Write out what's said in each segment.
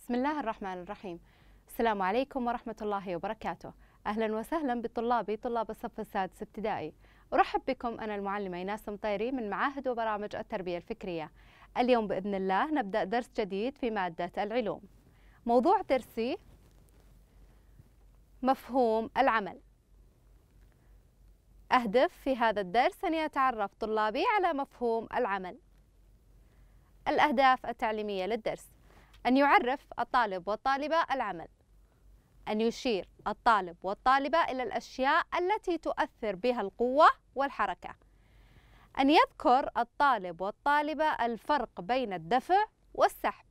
بسم الله الرحمن الرحيم السلام عليكم ورحمة الله وبركاته أهلا وسهلا بطلابي طلاب الصف السادس ابتدائي أرحب بكم أنا المعلمة إيناس مطيري من معاهد وبرامج التربية الفكرية اليوم بإذن الله نبدأ درس جديد في مادة العلوم موضوع درسي مفهوم العمل أهدف في هذا الدرس أن يتعرف طلابي على مفهوم العمل الأهداف التعليمية للدرس أن يعرف الطالب والطالبة العمل أن يشير الطالب والطالبة إلى الأشياء التي تؤثر بها القوة والحركة أن يذكر الطالب والطالبة الفرق بين الدفع والسحب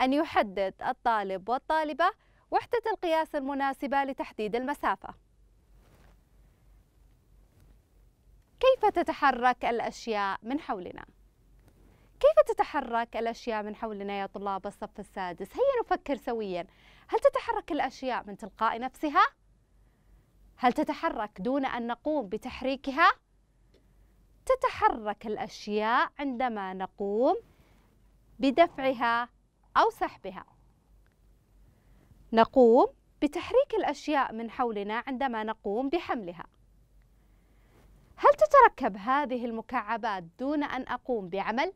أن يحدد الطالب والطالبة وحدة القياس المناسبة لتحديد المسافة كيف تتحرك الأشياء من حولنا؟ كيف تتحرك الأشياء من حولنا يا طلاب الصف السادس؟ هيا نفكر سويا هل تتحرك الأشياء من تلقاء نفسها؟ هل تتحرك دون أن نقوم بتحريكها؟ تتحرك الأشياء عندما نقوم بدفعها أو سحبها نقوم بتحريك الأشياء من حولنا عندما نقوم بحملها هل تتركب هذه المكعبات دون أن أقوم بعمل؟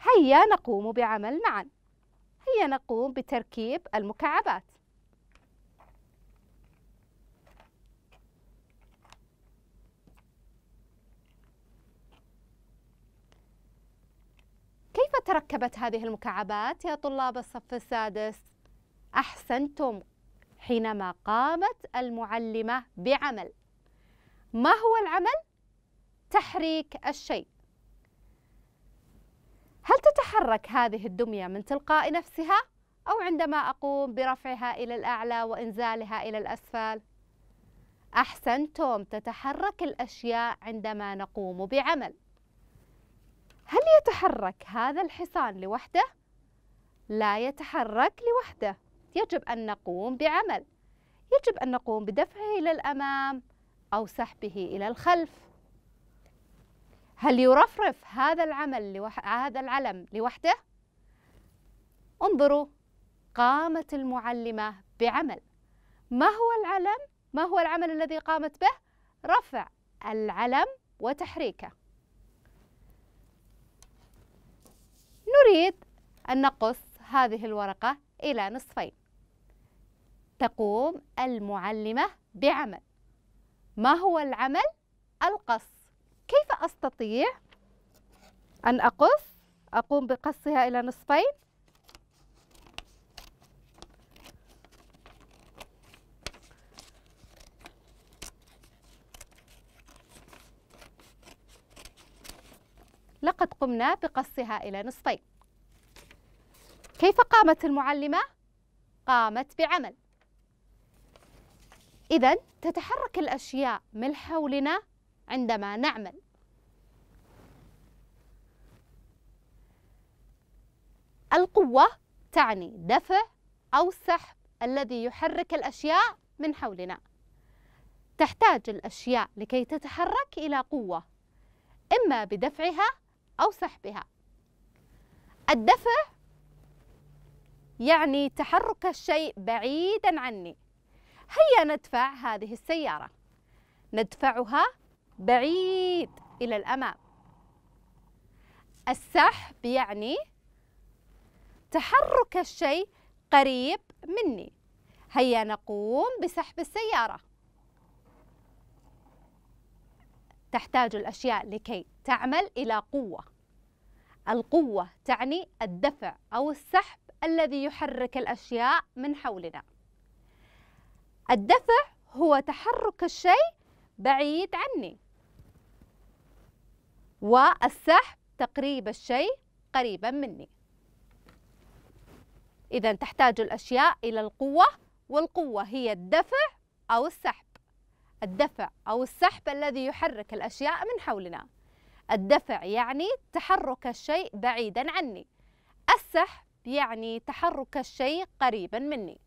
هيا نقوم بعمل معا هيا نقوم بتركيب المكعبات كيف تركبت هذه المكعبات يا طلاب الصف السادس؟ أحسنتم حينما قامت المعلمة بعمل ما هو العمل؟ تحريك الشيء هل تتحرك هذه الدمية من تلقاء نفسها أو عندما أقوم برفعها إلى الأعلى وإنزالها إلى الأسفل؟ أحسنتم تتحرك الأشياء عندما نقوم بعمل هل يتحرك هذا الحصان لوحده؟ لا يتحرك لوحده يجب أن نقوم بعمل يجب أن نقوم بدفعه إلى الأمام أو سحبه إلى الخلف هل يرفرف هذا العمل لوح... هذا العلم لوحده؟ انظروا قامت المعلمة بعمل ما هو العلم؟ ما هو العمل الذي قامت به؟ رفع العلم وتحريكه نريد أن نقص هذه الورقة إلى نصفين تقوم المعلمة بعمل ما هو العمل؟ القص كيف أستطيع أن أقص أقوم بقصها إلى نصفين لقد قمنا بقصها إلى نصفين كيف قامت المعلمة؟ قامت بعمل إذا تتحرك الأشياء من حولنا عندما نعمل القوة تعني دفع أو سحب الذي يحرك الأشياء من حولنا تحتاج الأشياء لكي تتحرك إلى قوة إما بدفعها أو سحبها الدفع يعني تحرك الشيء بعيدا عني هيا ندفع هذه السيارة ندفعها بعيد إلى الأمام السحب يعني تحرك الشيء قريب مني هيا نقوم بسحب السيارة تحتاج الأشياء لكي تعمل إلى قوة القوة تعني الدفع أو السحب الذي يحرك الأشياء من حولنا الدفع هو تحرك الشيء بعيد عني والسحب تقريب الشيء قريبا مني إذا تحتاج الأشياء إلى القوة والقوة هي الدفع أو السحب الدفع أو السحب الذي يحرك الأشياء من حولنا الدفع يعني تحرك الشيء بعيدا عني السحب يعني تحرك الشيء قريبا مني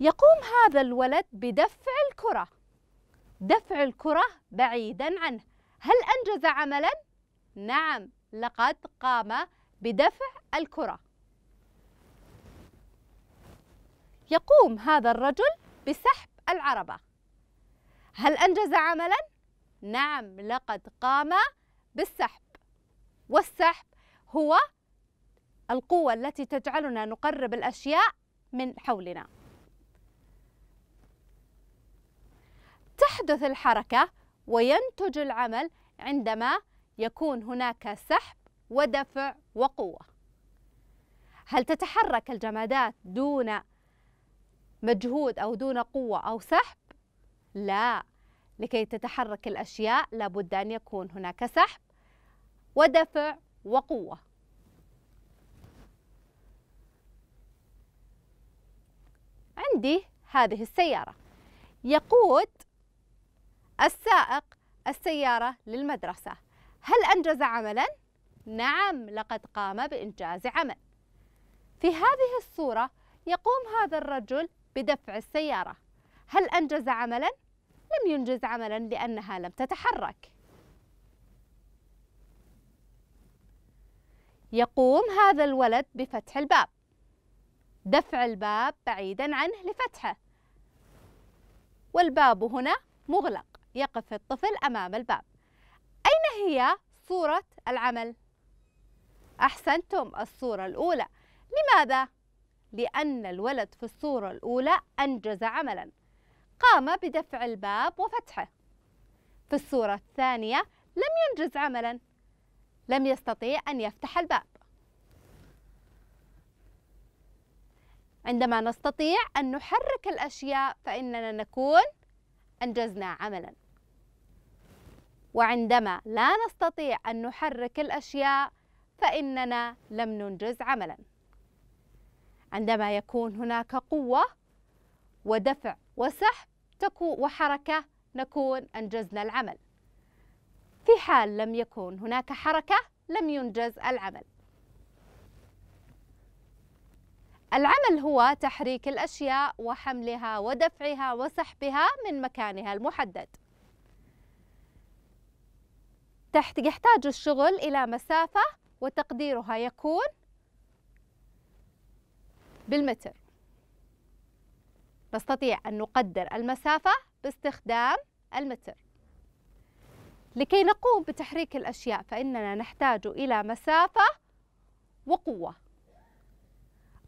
يقوم هذا الولد بدفع الكره دفع الكرة بعيدا عنه هل أنجز عملا؟ نعم لقد قام بدفع الكرة يقوم هذا الرجل بسحب العربة هل أنجز عملا؟ نعم لقد قام بالسحب والسحب هو القوة التي تجعلنا نقرب الأشياء من حولنا تحدث الحركة وينتج العمل عندما يكون هناك سحب ودفع وقوة هل تتحرك الجمادات دون مجهود أو دون قوة أو سحب؟ لا لكي تتحرك الأشياء لابد أن يكون هناك سحب ودفع وقوة عندي هذه السيارة يقود السائق السيارة للمدرسة هل أنجز عملا؟ نعم لقد قام بإنجاز عمل في هذه الصورة يقوم هذا الرجل بدفع السيارة هل أنجز عملا؟ لم ينجز عملا لأنها لم تتحرك يقوم هذا الولد بفتح الباب دفع الباب بعيدا عنه لفتحه والباب هنا مغلق يقف الطفل أمام الباب أين هي صورة العمل؟ أحسنتم الصورة الأولى لماذا؟ لأن الولد في الصورة الأولى أنجز عملا قام بدفع الباب وفتحه في الصورة الثانية لم ينجز عملا لم يستطيع أن يفتح الباب عندما نستطيع أن نحرك الأشياء فإننا نكون أنجزنا عملا وعندما لا نستطيع أن نحرك الأشياء فإننا لم ننجز عملا عندما يكون هناك قوة ودفع وسحب وحركة نكون أنجزنا العمل في حال لم يكن هناك حركة لم ينجز العمل العمل هو تحريك الأشياء وحملها ودفعها وسحبها من مكانها المحدد تحت يحتاج الشغل إلى مسافة وتقديرها يكون بالمتر نستطيع أن نقدر المسافة باستخدام المتر لكي نقوم بتحريك الأشياء فإننا نحتاج إلى مسافة وقوة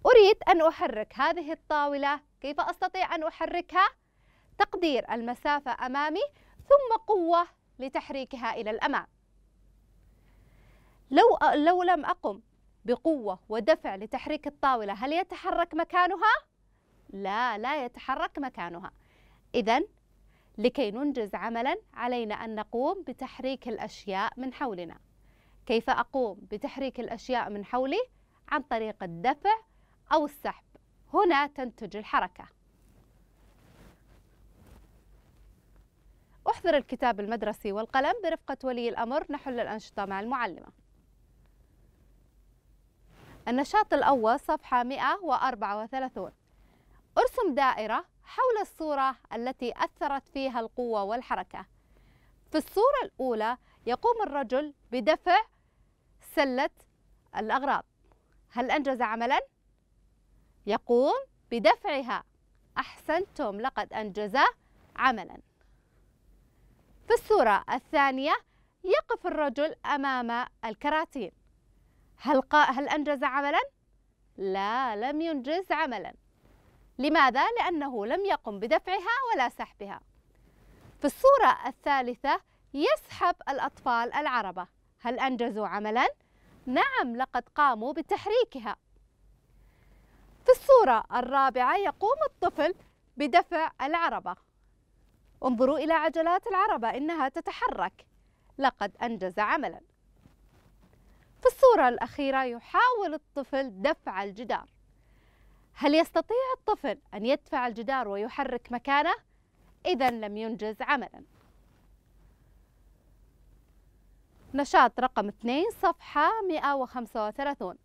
أريد أن أحرك هذه الطاولة كيف أستطيع أن أحركها؟ تقدير المسافة أمامي ثم قوة لتحريكها إلى الأمام لو, لو لم أقم بقوة ودفع لتحريك الطاولة هل يتحرك مكانها؟ لا لا يتحرك مكانها إذا لكي ننجز عملا علينا أن نقوم بتحريك الأشياء من حولنا كيف أقوم بتحريك الأشياء من حولي؟ عن طريق الدفع أو السحب هنا تنتج الحركة أحضر الكتاب المدرسي والقلم برفقة ولي الأمر نحل الأنشطة مع المعلمة النشاط الأول صفحة 134 ارسم دائرة حول الصورة التي أثرت فيها القوة والحركة في الصورة الأولى يقوم الرجل بدفع سلة الأغراض هل أنجز عملاً؟ يقوم بدفعها أحسنتم لقد أنجز عملا في الصورة الثانية يقف الرجل أمام الكراتين هل, قا... هل أنجز عملا؟ لا لم ينجز عملا لماذا؟ لأنه لم يقم بدفعها ولا سحبها في الصورة الثالثة يسحب الأطفال العربة هل أنجزوا عملا؟ نعم لقد قاموا بتحريكها في الصورة الرابعة يقوم الطفل بدفع العربة انظروا إلى عجلات العربة إنها تتحرك لقد أنجز عملا في الصورة الأخيرة يحاول الطفل دفع الجدار هل يستطيع الطفل أن يدفع الجدار ويحرك مكانه؟ إذا لم ينجز عملا نشاط رقم 2 صفحة 135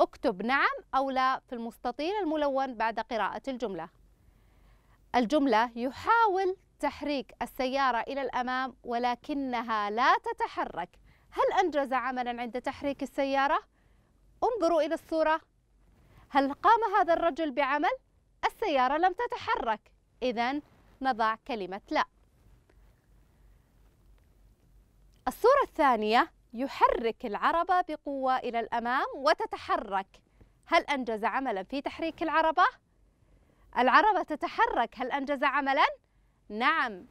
اكتب نعم أو لا في المستطيل الملون بعد قراءة الجملة الجملة يحاول تحريك السيارة إلى الأمام ولكنها لا تتحرك هل أنجز عملا عند تحريك السيارة؟ انظروا إلى الصورة هل قام هذا الرجل بعمل؟ السيارة لم تتحرك إذا نضع كلمة لا الصورة الثانية يحرك العربة بقوة إلى الأمام وتتحرك هل أنجز عملا في تحريك العربة؟ العربة تتحرك هل أنجز عملا؟ نعم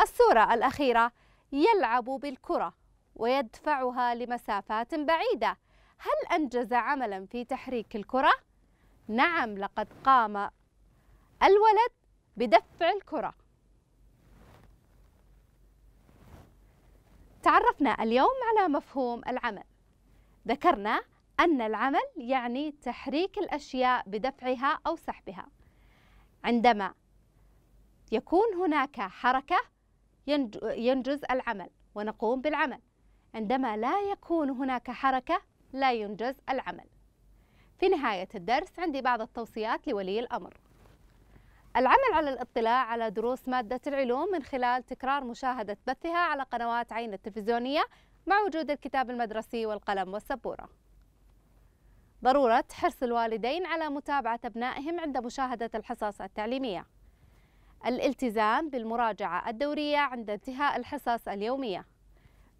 الصورة الأخيرة يلعب بالكرة ويدفعها لمسافات بعيدة هل أنجز عملا في تحريك الكرة؟ نعم لقد قام الولد بدفع الكره تعرفنا اليوم على مفهوم العمل ذكرنا أن العمل يعني تحريك الأشياء بدفعها أو سحبها عندما يكون هناك حركة ينجز العمل ونقوم بالعمل عندما لا يكون هناك حركة لا ينجز العمل في نهاية الدرس عندي بعض التوصيات لولي الأمر العمل على الاطلاع على دروس مادة العلوم من خلال تكرار مشاهدة بثها على قنوات عين التلفزيونية مع وجود الكتاب المدرسي والقلم والسبورة ضرورة حرص الوالدين على متابعة أبنائهم عند مشاهدة الحصص التعليمية الالتزام بالمراجعة الدورية عند انتهاء الحصص اليومية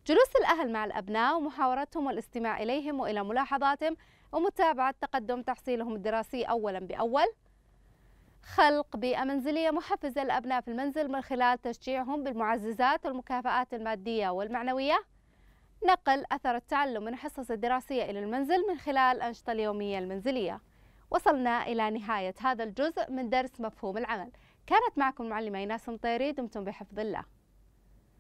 جلوس الأهل مع الأبناء ومحاورتهم والاستماع إليهم وإلى ملاحظاتهم ومتابعة تقدم تحصيلهم الدراسي أولا بأول خلق بيئة منزلية محفزة للأبناء في المنزل من خلال تشجيعهم بالمعززات والمكافآت المادية والمعنوية نقل أثر التعلم من الحصص الدراسية إلى المنزل من خلال الأنشطة اليومية المنزلية وصلنا إلى نهاية هذا الجزء من درس مفهوم العمل كانت معكم المعلمة إيناس مطيري دمتم بحفظ الله